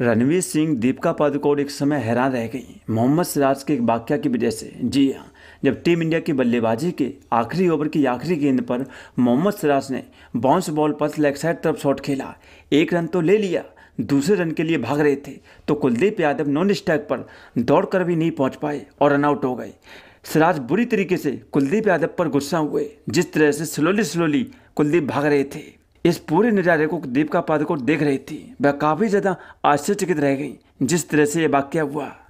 रणवीर सिंह दीपिका पादुकोण एक समय हैरान रह गई मोहम्मद सिराज के वाक्य की वजह से जी हाँ जब टीम इंडिया की बल्लेबाजी के आखिरी ओवर की आखिरी गेंद पर मोहम्मद सिराज ने बाउंस बॉल पर लेग साइड तरफ शॉट खेला एक रन तो ले लिया दूसरे रन के लिए भाग रहे थे तो कुलदीप यादव नॉन स्ट्राइक पर दौड़ कर भी नहीं पहुंच पाए और रन आउट हो गए सिराज बुरी तरीके से कुलदीप यादव पर गुस्सा हुए जिस तरह से स्लोली स्लोली कुलदीप भाग रहे थे इस पूरे नज़ारे को दीपिका पादुकोण देख रही थी वह काफ़ी ज़्यादा आश्चर्यचकित रह गई जिस तरह से यह वाक्य हुआ